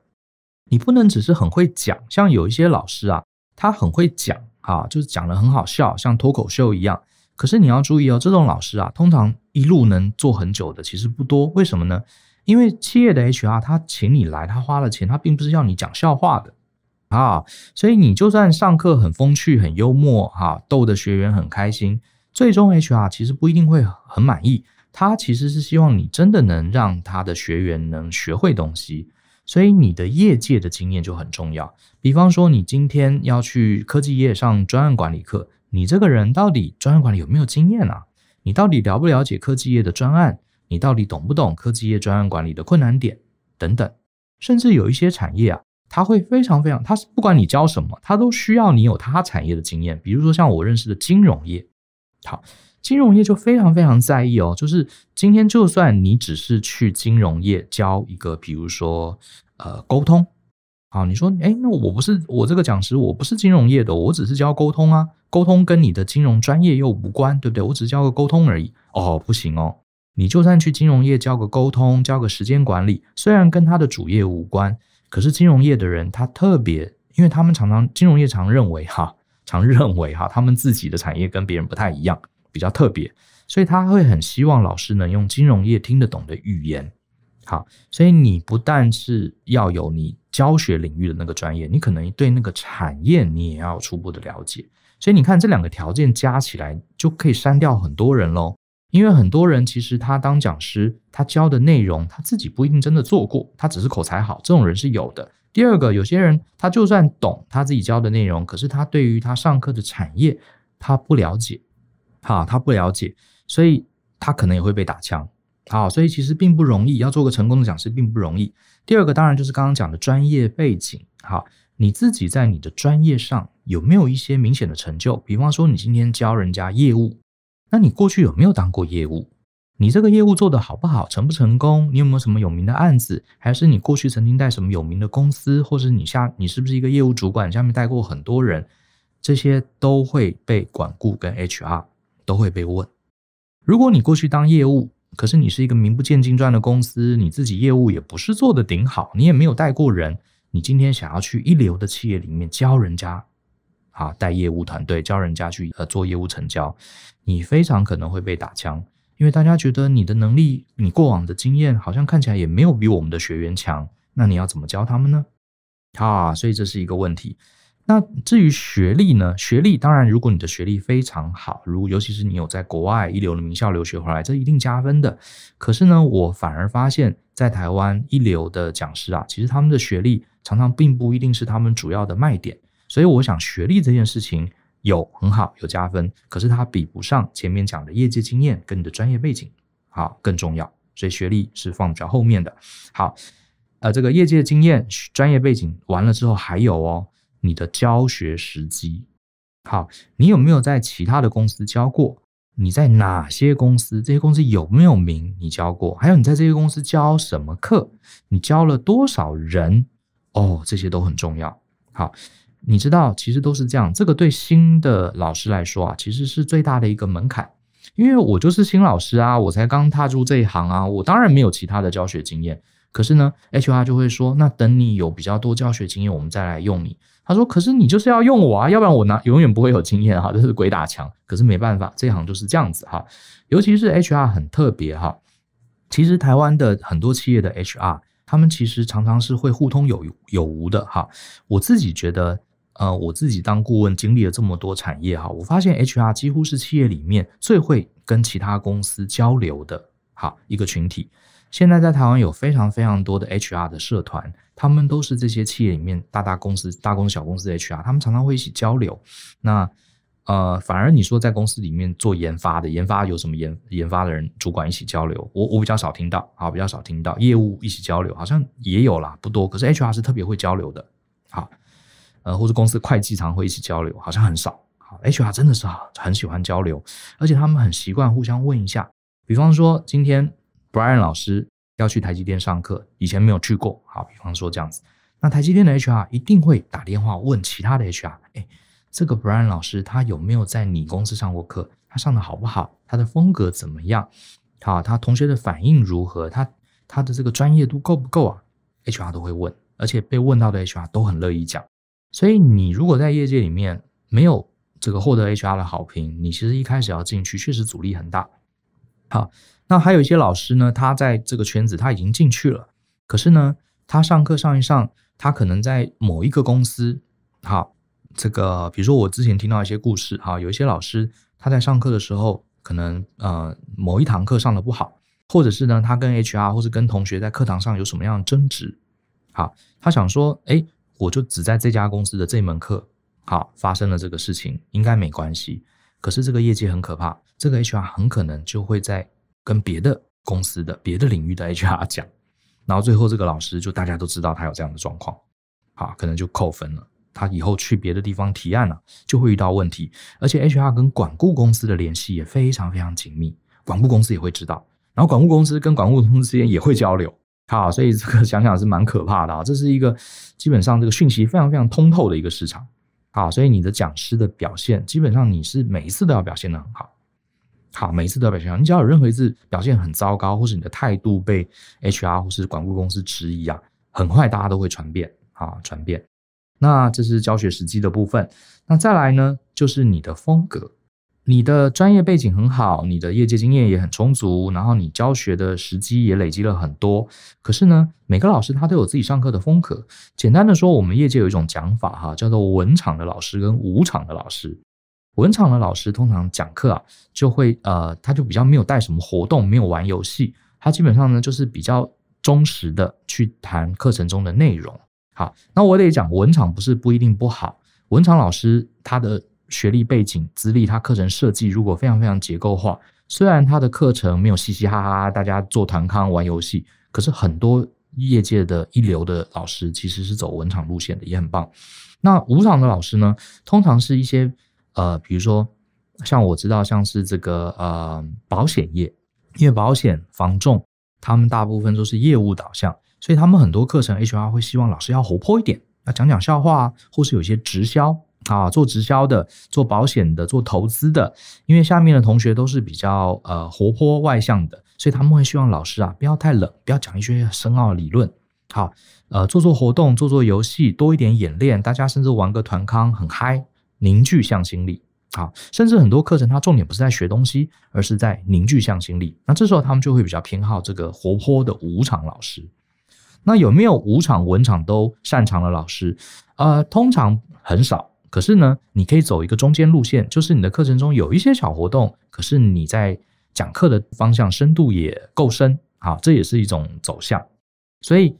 你不能只是很会讲，像有一些老师啊，他很会讲啊，就是讲的很好笑，像脱口秀一样。可是你要注意哦，这种老师啊，通常一路能做很久的其实不多。为什么呢？因为企业的 HR 他请你来，他花了钱，他并不是要你讲笑话的啊。所以你就算上课很风趣、很幽默，哈，逗的学员很开心，最终 HR 其实不一定会很满意。他其实是希望你真的能让他的学员能学会东西，所以你的业界的经验就很重要。比方说，你今天要去科技业上专案管理课。你这个人到底专案管理有没有经验啊？你到底了不了解科技业的专案？你到底懂不懂科技业专案管理的困难点？等等，甚至有一些产业啊，他会非常非常，他是不管你教什么，他都需要你有他产业的经验。比如说像我认识的金融业，好，金融业就非常非常在意哦。就是今天就算你只是去金融业教一个，比如说呃沟通，好，你说哎，那我不是我这个讲师，我不是金融业的，我只是教沟通啊。沟通跟你的金融专业又无关，对不对？我只教个沟通而已哦，不行哦。你就算去金融业教个沟通，教个时间管理，虽然跟他的主业无关，可是金融业的人他特别，因为他们常常金融业常认为哈，常认为哈，他们自己的产业跟别人不太一样，比较特别，所以他会很希望老师能用金融业听得懂的语言。好，所以你不但是要有你教学领域的那个专业，你可能对那个产业你也要初步的了解。所以你看，这两个条件加起来就可以删掉很多人喽。因为很多人其实他当讲师，他教的内容他自己不一定真的做过，他只是口才好，这种人是有的。第二个，有些人他就算懂他自己教的内容，可是他对于他上课的产业他不了解，哈，他不了解，所以他可能也会被打枪。好，所以其实并不容易要做个成功的讲师，并不容易。第二个当然就是刚刚讲的专业背景，好。你自己在你的专业上有没有一些明显的成就？比方说，你今天教人家业务，那你过去有没有当过业务？你这个业务做得好不好，成不成功？你有没有什么有名的案子？还是你过去曾经在什么有名的公司，或是你下你是不是一个业务主管，下面带过很多人？这些都会被管顾跟 HR 都会被问。如果你过去当业务，可是你是一个名不见经传的公司，你自己业务也不是做的顶好，你也没有带过人。你今天想要去一流的企业里面教人家，啊，带业务团队教人家去呃做业务成交，你非常可能会被打枪，因为大家觉得你的能力、你过往的经验好像看起来也没有比我们的学员强，那你要怎么教他们呢？啊，所以这是一个问题。那至于学历呢？学历当然，如果你的学历非常好，如尤其是你有在国外一流的名校留学回来，这一定加分的。可是呢，我反而发现，在台湾一流的讲师啊，其实他们的学历。常常并不一定是他们主要的卖点，所以我想学历这件事情有很好有加分，可是它比不上前面讲的业界经验跟你的专业背景好更重要，所以学历是放在后面的。好，呃，这个业界经验、专业背景完了之后，还有哦，你的教学时机。好，你有没有在其他的公司教过？你在哪些公司？这些公司有没有名？你教过？还有你在这些公司教什么课？你教了多少人？哦，这些都很重要。好，你知道，其实都是这样。这个对新的老师来说啊，其实是最大的一个门槛。因为我就是新老师啊，我才刚踏入这一行啊，我当然没有其他的教学经验。可是呢，HR 就会说，那等你有比较多教学经验，我们再来用你。他说，可是你就是要用我啊，要不然我拿永远不会有经验哈，这是鬼打墙。可是没办法，这一行就是这样子哈。尤其是 HR 很特别哈，其实台湾的很多企业的 HR。他们其实常常是会互通有有无的哈。我自己觉得，呃，我自己当顾问经历了这么多产业哈，我发现 HR 几乎是企业里面最会跟其他公司交流的哈一个群体。现在在台湾有非常非常多的 HR 的社团，他们都是这些企业里面大大公司、大公司、小公司 HR，他们常常会一起交流。那呃，反而你说在公司里面做研发的，研发有什么研研发的人主管一起交流，我我比较少听到，好，比较少听到业务一起交流，好像也有啦，不多。可是 HR 是特别会交流的，好，呃，或者公司会计常会一起交流，好像很少。好，HR 真的是很喜欢交流，而且他们很习惯互相问一下。比方说今天 Brian 老师要去台积电上课，以前没有去过，好，比方说这样子，那台积电的 HR 一定会打电话问其他的 HR，哎。这个 b r a n 老师他有没有在你公司上过课？他上的好不好？他的风格怎么样？好，他同学的反应如何？他他的这个专业度够不够啊？HR 都会问，而且被问到的 HR 都很乐意讲。所以你如果在业界里面没有这个获得 HR 的好评，你其实一开始要进去确实阻力很大。好，那还有一些老师呢，他在这个圈子他已经进去了，可是呢，他上课上一上，他可能在某一个公司好。这个，比如说我之前听到一些故事，哈，有一些老师他在上课的时候，可能呃某一堂课上的不好，或者是呢他跟 HR 或是跟同学在课堂上有什么样的争执，好，他想说，哎，我就只在这家公司的这门课，好发生了这个事情应该没关系，可是这个业界很可怕，这个 HR 很可能就会在跟别的公司的别的领域的 HR 讲，然后最后这个老师就大家都知道他有这样的状况，好，可能就扣分了。他以后去别的地方提案了，就会遇到问题。而且 HR 跟管顾公司的联系也非常非常紧密，管顾公司也会知道。然后管顾公司跟管顾公司之间也会交流。好，所以这个想想是蛮可怕的啊！这是一个基本上这个讯息非常非常通透的一个市场。好，所以你的讲师的表现，基本上你是每一次都要表现的很好。好，每一次都要表现好。你只要有任何一次表现很糟糕，或是你的态度被 HR 或是管顾公司质疑啊，很快大家都会传遍啊，传遍。那这是教学时机的部分。那再来呢，就是你的风格。你的专业背景很好，你的业界经验也很充足，然后你教学的时机也累积了很多。可是呢，每个老师他都有自己上课的风格。简单的说，我们业界有一种讲法哈，叫做文场的老师跟武场的老师。文场的老师通常讲课啊，就会呃，他就比较没有带什么活动，没有玩游戏。他基本上呢，就是比较忠实的去谈课程中的内容。好，那我得讲文场不是不一定不好。文场老师他的学历背景、资历，他课程设计如果非常非常结构化，虽然他的课程没有嘻嘻哈哈大家做团康玩游戏，可是很多业界的一流的老师其实是走文场路线的，也很棒。那武场的老师呢，通常是一些呃，比如说像我知道像是这个呃保险业，因为保险、防重，他们大部分都是业务导向。所以他们很多课程，HR 会希望老师要活泼一点，要讲讲笑话，或是有些直销啊，做直销的、做保险的、做投资的，因为下面的同学都是比较呃活泼外向的，所以他们会希望老师啊不要太冷，不要讲一些深奥理论，好，呃，做做活动，做做游戏，多一点演练，大家甚至玩个团康很嗨，凝聚向心力。好，甚至很多课程它重点不是在学东西，而是在凝聚向心力。那这时候他们就会比较偏好这个活泼的无场老师。那有没有五场文场都擅长的老师？呃，通常很少。可是呢，你可以走一个中间路线，就是你的课程中有一些小活动，可是你在讲课的方向深度也够深啊。这也是一种走向。所以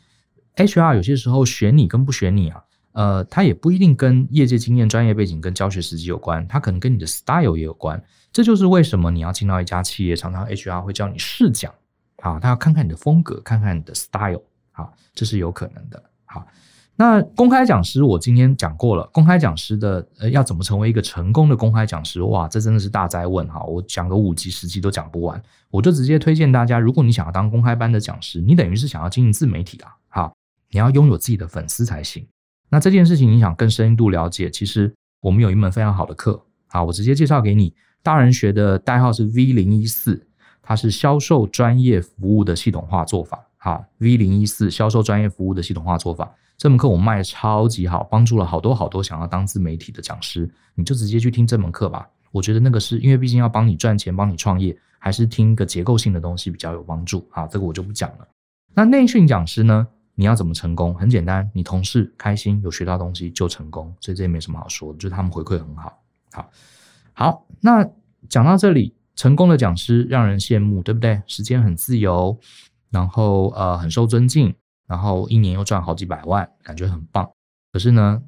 ，H R 有些时候选你跟不选你啊，呃，他也不一定跟业界经验、专业背景跟教学实际有关，他可能跟你的 style 也有关。这就是为什么你要进到一家企业，常常 H R 会叫你试讲啊，他要看看你的风格，看看你的 style。好，这是有可能的。好，那公开讲师，我今天讲过了。公开讲师的呃，要怎么成为一个成功的公开讲师？哇，这真的是大灾问哈！我讲个五级、十级都讲不完。我就直接推荐大家，如果你想要当公开班的讲师，你等于是想要经营自媒体了。好，你要拥有自己的粉丝才行。那这件事情，你想更深一度了解，其实我们有一门非常好的课啊，我直接介绍给你。大人学的代号是 V 零一四，它是销售专业服务的系统化做法。好，V 零一四销售专业服务的系统化做法这门课我卖超级好，帮助了好多好多想要当自媒体的讲师，你就直接去听这门课吧。我觉得那个是因为毕竟要帮你赚钱、帮你创业，还是听一个结构性的东西比较有帮助。啊。这个我就不讲了。那内训讲师呢？你要怎么成功？很简单，你同事开心、有学到东西就成功，所以这也没什么好说的，就是他们回馈很好。好好，那讲到这里，成功的讲师让人羡慕，对不对？时间很自由。然后呃很受尊敬，然后一年又赚好几百万，感觉很棒。可是呢，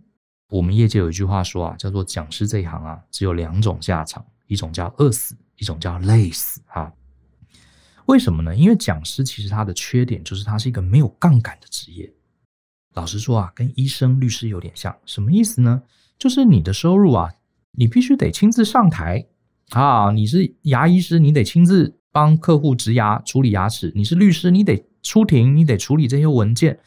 我们业界有一句话说啊，叫做讲师这一行啊，只有两种下场，一种叫饿死，一种叫累死啊。为什么呢？因为讲师其实他的缺点就是他是一个没有杠杆的职业。老实说啊，跟医生、律师有点像。什么意思呢？就是你的收入啊，你必须得亲自上台啊。你是牙医师，你得亲自。帮客户植牙处理牙齿，你是律师，你得出庭，你得处理这些文件，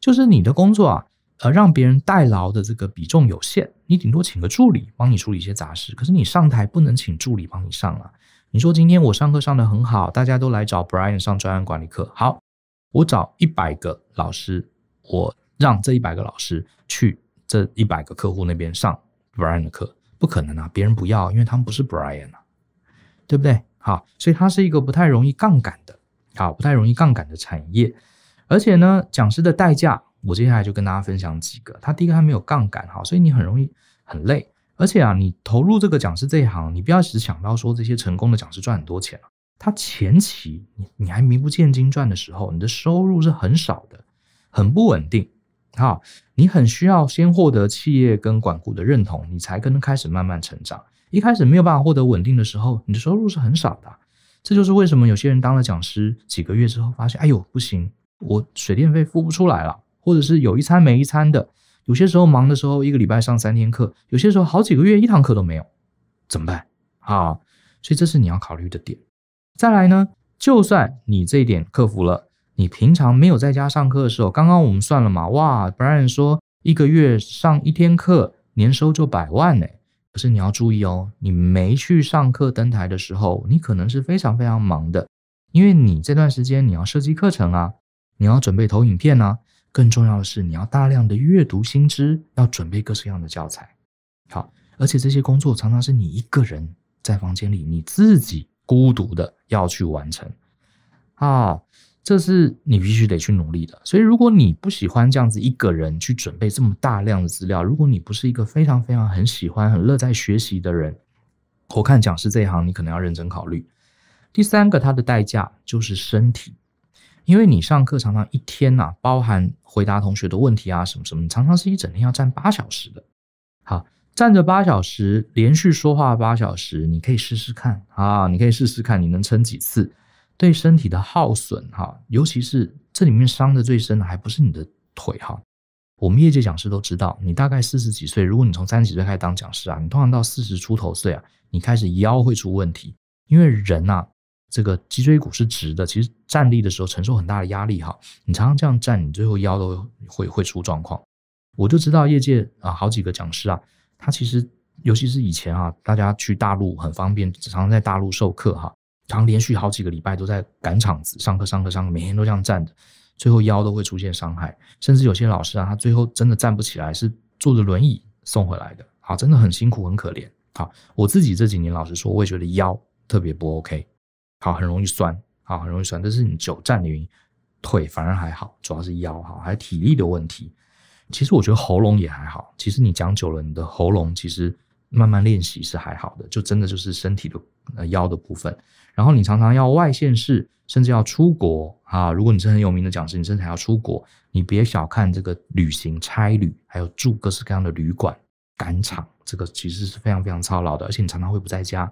就是你的工作啊，呃，让别人代劳的这个比重有限，你顶多请个助理帮你处理一些杂事，可是你上台不能请助理帮你上啊。你说今天我上课上的很好，大家都来找 Brian 上专业管理课，好，我找一百个老师，我让这一百个老师去这一百个客户那边上 Brian 的课，不可能啊，别人不要，因为他们不是 Brian 啊，对不对？哈，所以它是一个不太容易杠杆的，啊，不太容易杠杆的产业。而且呢，讲师的代价，我接下来就跟大家分享几个。它第一个，它没有杠杆，哈，所以你很容易很累。而且啊，你投入这个讲师这一行，你不要只想到说这些成功的讲师赚很多钱了，他前期你你还名不见经传的时候，你的收入是很少的，很不稳定，哈，你很需要先获得企业跟管户的认同，你才可能开始慢慢成长。一开始没有办法获得稳定的时候，你的收入是很少的，这就是为什么有些人当了讲师几个月之后发现，哎呦不行，我水电费付不出来了，或者是有一餐没一餐的，有些时候忙的时候一个礼拜上三天课，有些时候好几个月一堂课都没有，怎么办啊？所以这是你要考虑的点。再来呢，就算你这一点克服了，你平常没有在家上课的时候，刚刚我们算了嘛，哇，Brian 说一个月上一天课，年收就百万呢。是你要注意哦，你没去上课登台的时候，你可能是非常非常忙的，因为你这段时间你要设计课程啊，你要准备投影片啊，更重要的是你要大量的阅读新知，要准备各式各样的教材。好，而且这些工作常常是你一个人在房间里，你自己孤独的要去完成啊。这是你必须得去努力的，所以如果你不喜欢这样子一个人去准备这么大量的资料，如果你不是一个非常非常很喜欢、很乐在学习的人，我看讲师这一行你可能要认真考虑。第三个，它的代价就是身体，因为你上课常常一天呐，包含回答同学的问题啊什么什么，常常是一整天要站八小时的，好，站着八小时，连续说话八小时，你可以试试看啊，你可以试试看，你能撑几次？对身体的耗损，哈，尤其是这里面伤的最深的，还不是你的腿，哈。我们业界讲师都知道，你大概四十几岁，如果你从三十几岁开始当讲师啊，你通常到四十出头岁啊，你开始腰会出问题，因为人啊，这个脊椎骨是直的，其实站立的时候承受很大的压力，哈。你常常这样站，你最后腰都会会出状况。我就知道业界啊，好几个讲师啊，他其实尤其是以前啊，大家去大陆很方便，常常在大陆授课，哈。常连续好几个礼拜都在赶场子上课上课上课，每天都这样站着，最后腰都会出现伤害，甚至有些老师啊，他最后真的站不起来，是坐着轮椅送回来的。好，真的很辛苦，很可怜。好，我自己这几年老实说，我也觉得腰特别不 OK，好，很容易酸，好，很容易酸。这是你久站的原因，腿反而还好，主要是腰好，还体力的问题。其实我觉得喉咙也还好，其实你讲久了，你的喉咙其实。慢慢练习是还好的，就真的就是身体的呃腰的部分。然后你常常要外线式，甚至要出国啊。如果你是很有名的讲师，你甚至还要出国。你别小看这个旅行差旅，还有住各式各样的旅馆、赶场，这个其实是非常非常操劳的。而且你常常会不在家，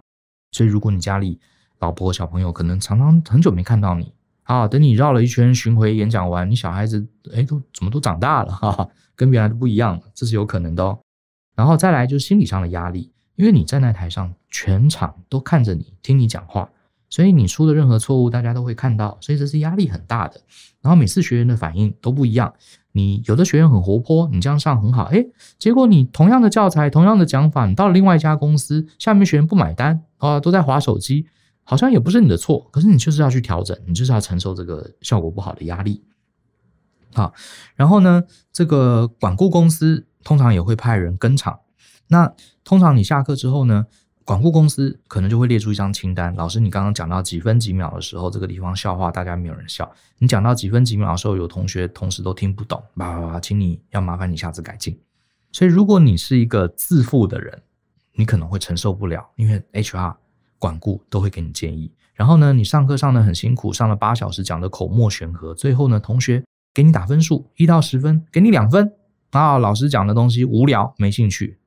所以如果你家里老婆小朋友可能常常很久没看到你啊。等你绕了一圈巡回演讲完，你小孩子哎都怎么都长大了，哈哈，跟原来都不一样了，这是有可能的哦。然后再来就是心理上的压力，因为你站在台上，全场都看着你，听你讲话，所以你出的任何错误，大家都会看到，所以这是压力很大的。然后每次学员的反应都不一样，你有的学员很活泼，你这样上很好，哎，结果你同样的教材，同样的讲法，你到了另外一家公司，下面学员不买单啊，都在划手机，好像也不是你的错，可是你就是要去调整，你就是要承受这个效果不好的压力。好，然后呢，这个管顾公司。通常也会派人跟场。那通常你下课之后呢，管顾公司可能就会列出一张清单。老师，你刚刚讲到几分几秒的时候，这个地方笑话大家没有人笑。你讲到几分几秒的时候，有同学同时都听不懂。叭叭叭，请你要麻烦你下次改进。所以如果你是一个自负的人，你可能会承受不了，因为 HR 管顾都会给你建议。然后呢，你上课上的很辛苦，上了八小时，讲的口沫悬河，最后呢，同学给你打分数，一到十分，给你两分。啊，老师讲的东西无聊，没兴趣，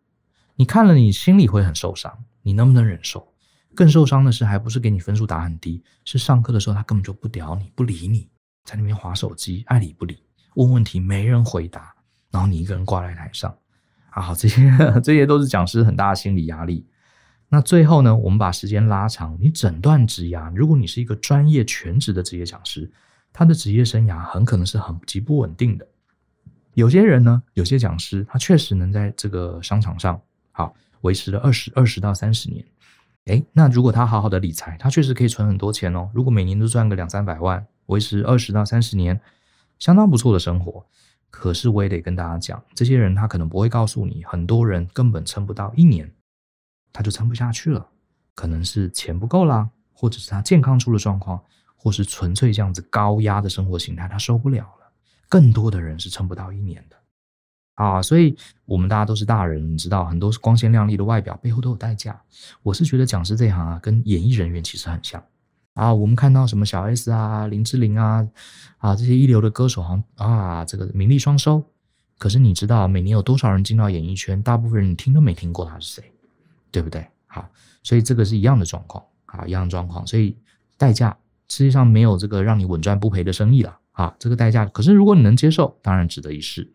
你看了你心里会很受伤，你能不能忍受？更受伤的是，还不是给你分数打很低，是上课的时候他根本就不屌你，不理你，在那边划手机，爱理不理，问问题没人回答，然后你一个人挂在台上，啊，这些 *laughs* 这些都是讲师很大的心理压力。那最后呢，我们把时间拉长，你整段职涯，如果你是一个专业全职的职业讲师，他的职业生涯很可能是很极不稳定的。有些人呢，有些讲师，他确实能在这个商场上好维持了二十二十到三十年。哎，那如果他好好的理财，他确实可以存很多钱哦。如果每年都赚个两三百万，维持二十到三十年，相当不错的生活。可是我也得跟大家讲，这些人他可能不会告诉你，很多人根本撑不到一年，他就撑不下去了。可能是钱不够啦，或者是他健康出了状况，或是纯粹这样子高压的生活形态，他受不了了。更多的人是撑不到一年的啊，所以我们大家都是大人，你知道很多是光鲜亮丽的外表背后都有代价。我是觉得讲师这行啊，跟演艺人员其实很像啊。我们看到什么小 S 啊、林志玲啊、啊这些一流的歌手，好像啊这个名利双收。可是你知道每年有多少人进到演艺圈？大部分人你听都没听过他是谁，对不对？好，所以这个是一样的状况啊，一样状况。所以代价实际上没有这个让你稳赚不赔的生意了。啊，这个代价。可是如果你能接受，当然值得一试。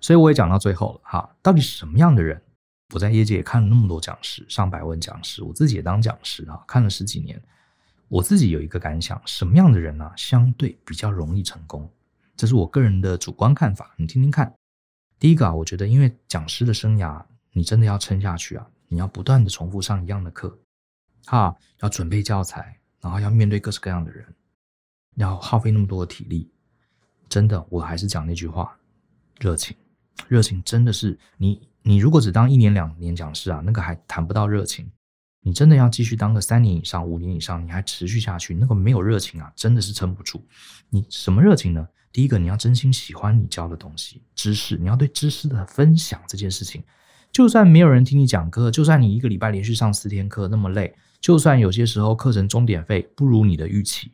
所以我也讲到最后了哈。到底什么样的人？我在业界也看了那么多讲师，上百万讲师，我自己也当讲师啊，看了十几年。我自己有一个感想，什么样的人呢？相对比较容易成功，这是我个人的主观看法。你听听看。第一个啊，我觉得因为讲师的生涯，你真的要撑下去啊，你要不断的重复上一样的课，啊，要准备教材，然后要面对各式各样的人，要耗费那么多的体力。真的，我还是讲那句话，热情，热情真的是你。你如果只当一年两年讲师啊，那个还谈不到热情。你真的要继续当个三年以上、五年以上，你还持续下去，那个没有热情啊，真的是撑不住。你什么热情呢？第一个，你要真心喜欢你教的东西、知识，你要对知识的分享这件事情。就算没有人听你讲课，就算你一个礼拜连续上四天课那么累，就算有些时候课程终点费不如你的预期。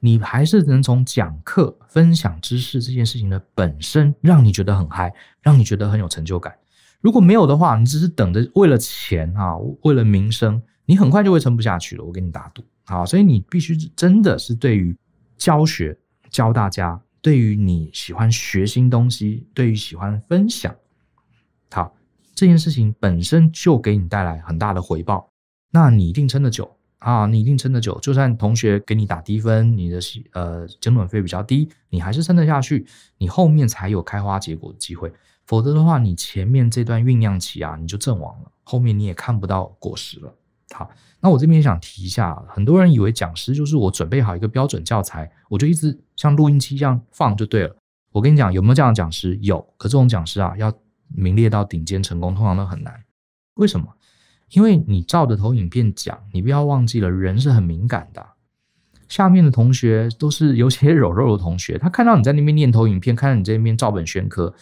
你还是能从讲课、分享知识这件事情的本身，让你觉得很嗨，让你觉得很有成就感。如果没有的话，你只是等着为了钱啊，为了名声，你很快就会撑不下去了。我跟你打赌啊，所以你必须真的是对于教学、教大家，对于你喜欢学新东西，对于喜欢分享，好这件事情本身就给你带来很大的回报，那你一定撑得久。啊，你一定撑得久，就算同学给你打低分，你的呃，整本费比较低，你还是撑得下去，你后面才有开花结果的机会。否则的话，你前面这段酝酿期啊，你就阵亡了，后面你也看不到果实了。好，那我这边想提一下，很多人以为讲师就是我准备好一个标准教材，我就一直像录音机一样放就对了。我跟你讲，有没有这样的讲师？有，可这种讲师啊，要名列到顶尖成功，通常都很难。为什么？因为你照着投影片讲，你不要忘记了，人是很敏感的。下面的同学都是有些肉肉的同学，他看到你在那边念投影片，看到你在那边照本宣科，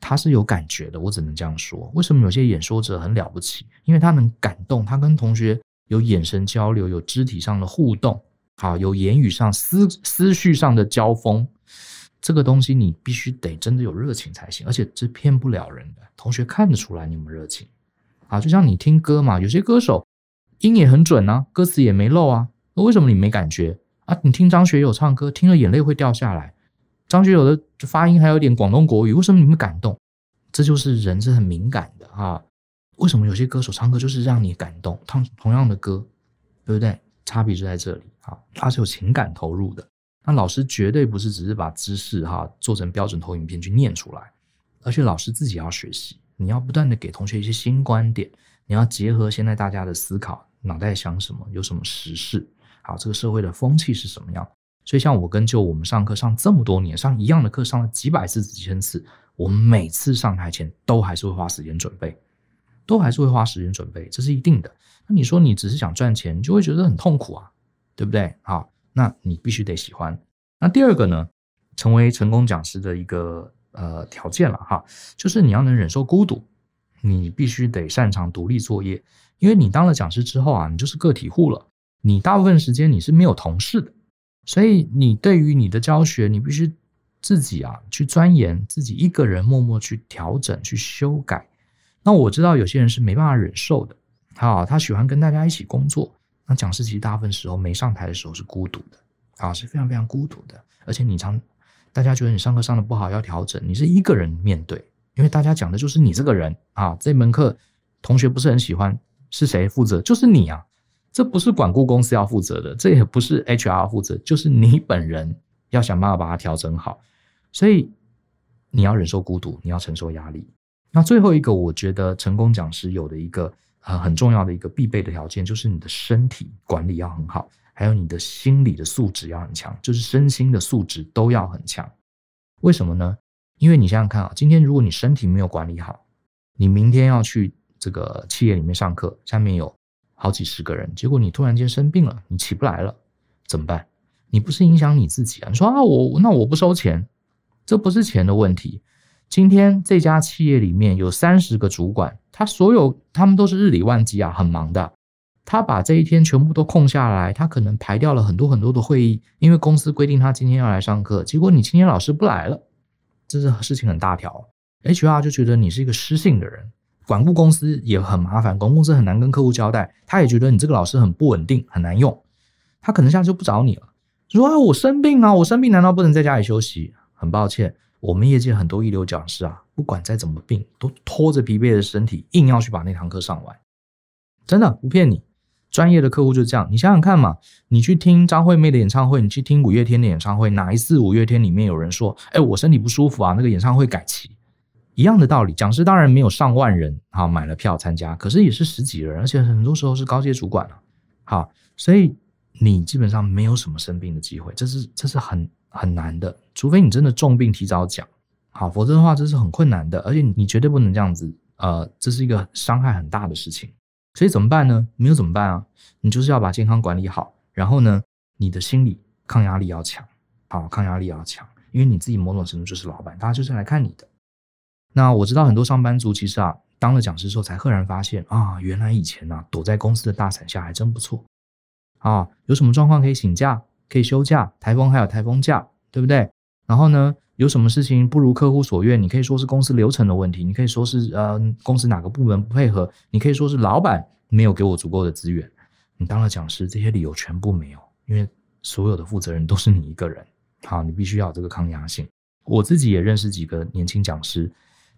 他是有感觉的。我只能这样说：为什么有些演说者很了不起？因为他能感动，他跟同学有眼神交流，有肢体上的互动，好，有言语上思思绪上的交锋。这个东西你必须得真的有热情才行，而且这骗不了人的。同学看得出来你有热情。啊，就像你听歌嘛，有些歌手音也很准啊，歌词也没漏啊，那为什么你没感觉啊？你听张学友唱歌，听了眼泪会掉下来。张学友的发音还有点广东国语，为什么你们感动？这就是人是很敏感的啊。为什么有些歌手唱歌就是让你感动？唱同样的歌，对不对？差别就在这里啊，他是有情感投入的。那老师绝对不是只是把知识哈做成标准投影片去念出来，而且老师自己要学习。你要不断的给同学一些新观点，你要结合现在大家的思考，脑袋想什么，有什么时事，好，这个社会的风气是什么样？所以像我跟就我们上课上这么多年，上一样的课上了几百次几千次，我们每次上台前都还是会花时间准备，都还是会花时间准备，这是一定的。那你说你只是想赚钱，你就会觉得很痛苦啊，对不对？好，那你必须得喜欢。那第二个呢，成为成功讲师的一个。呃，条件了哈，就是你要能忍受孤独，你必须得擅长独立作业，因为你当了讲师之后啊，你就是个体户了，你大部分时间你是没有同事的，所以你对于你的教学，你必须自己啊去钻研，自己一个人默默去调整、去修改。那我知道有些人是没办法忍受的，啊，他喜欢跟大家一起工作，那讲师其实大部分时候没上台的时候是孤独的，啊，是非常非常孤独的，而且你常。大家觉得你上课上的不好，要调整。你是一个人面对，因为大家讲的就是你这个人啊。这门课同学不是很喜欢，是谁负责？就是你啊。这不是管顾公司要负责的，这也不是 HR 负责，就是你本人要想办法把它调整好。所以你要忍受孤独，你要承受压力。那最后一个，我觉得成功讲师有的一个呃很重要的一个必备的条件，就是你的身体管理要很好。还有你的心理的素质要很强，就是身心的素质都要很强。为什么呢？因为你想想看啊，今天如果你身体没有管理好，你明天要去这个企业里面上课，下面有好几十个人，结果你突然间生病了，你起不来了，怎么办？你不是影响你自己啊？你说啊，我那我不收钱，这不是钱的问题。今天这家企业里面有三十个主管，他所有他们都是日理万机啊，很忙的。他把这一天全部都空下来，他可能排掉了很多很多的会议，因为公司规定他今天要来上课。结果你今天老师不来了，这是事情很大条。HR 就觉得你是一个失信的人，管顾公司也很麻烦，管顾公司很难跟客户交代。他也觉得你这个老师很不稳定，很难用，他可能现在就不找你了。说啊，我生病啊，我生病难道不能在家里休息？很抱歉，我们业界很多一流讲师啊，不管再怎么病，都拖着疲惫的身体硬要去把那堂课上完，真的不骗你。专业的客户就是这样，你想想看嘛，你去听张惠妹的演唱会，你去听五月天的演唱会，哪一次五月天里面有人说，哎，我身体不舒服啊，那个演唱会改期，一样的道理。讲师当然没有上万人啊，买了票参加，可是也是十几人，而且很多时候是高阶主管啊，好，所以你基本上没有什么生病的机会，这是这是很很难的，除非你真的重病提早讲，好，否则的话这是很困难的，而且你绝对不能这样子，呃，这是一个伤害很大的事情。所以怎么办呢？没有怎么办啊？你就是要把健康管理好，然后呢，你的心理抗压力要强，好，抗压力要强，因为你自己某种程度就是老板，大家就是来看你的。那我知道很多上班族其实啊，当了讲师之后才赫然发现啊，原来以前呢躲在公司的大伞下还真不错啊，有什么状况可以请假，可以休假，台风还有台风假，对不对？然后呢？有什么事情不如客户所愿，你可以说是公司流程的问题，你可以说是呃公司哪个部门不配合，你可以说是老板没有给我足够的资源。你当了讲师，这些理由全部没有，因为所有的负责人都是你一个人。好，你必须要有这个抗压性。我自己也认识几个年轻讲师，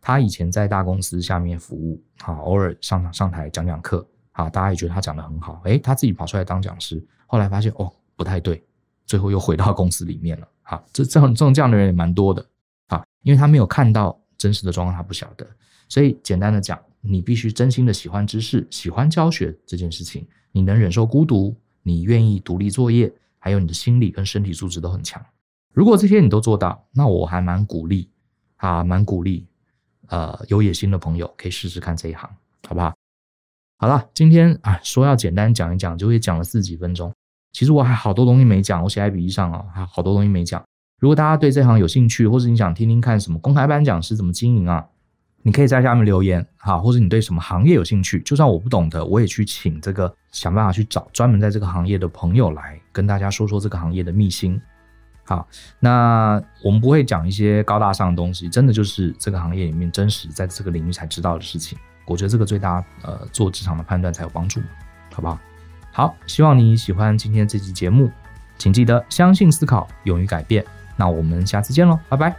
他以前在大公司下面服务，好，偶尔上上台讲讲课，好，大家也觉得他讲的很好。诶，他自己跑出来当讲师，后来发现哦，不太对。最后又回到公司里面了啊！*laughs* 这这种这种这样的人也蛮多的啊，因为他没有看到真实的状况，他不晓得。所以简单的讲，你必须真心的喜欢知识，喜欢教学这件事情，你能忍受孤独，你愿意独立作业，还有你的心理跟身体素质都很强。如果这些你都做到，那我还蛮鼓励啊，蛮鼓励。呃，有野心的朋友可以试试看这一行，好不好？好了，今天啊，说要简单讲一讲，就会讲了十几分钟。其实我还好多东西没讲，我写在笔记上啊，还好多东西没讲。如果大家对这行有兴趣，或者你想听听看什么公开班讲师怎么经营啊，你可以在下面留言啊，或者你对什么行业有兴趣，就算我不懂得，我也去请这个想办法去找专门在这个行业的朋友来跟大家说说这个行业的秘辛。好，那我们不会讲一些高大上的东西，真的就是这个行业里面真实在这个领域才知道的事情。我觉得这个对大家呃做职场的判断才有帮助，好不好？好，希望你喜欢今天这期节目，请记得相信、思考、勇于改变。那我们下次见喽，拜拜。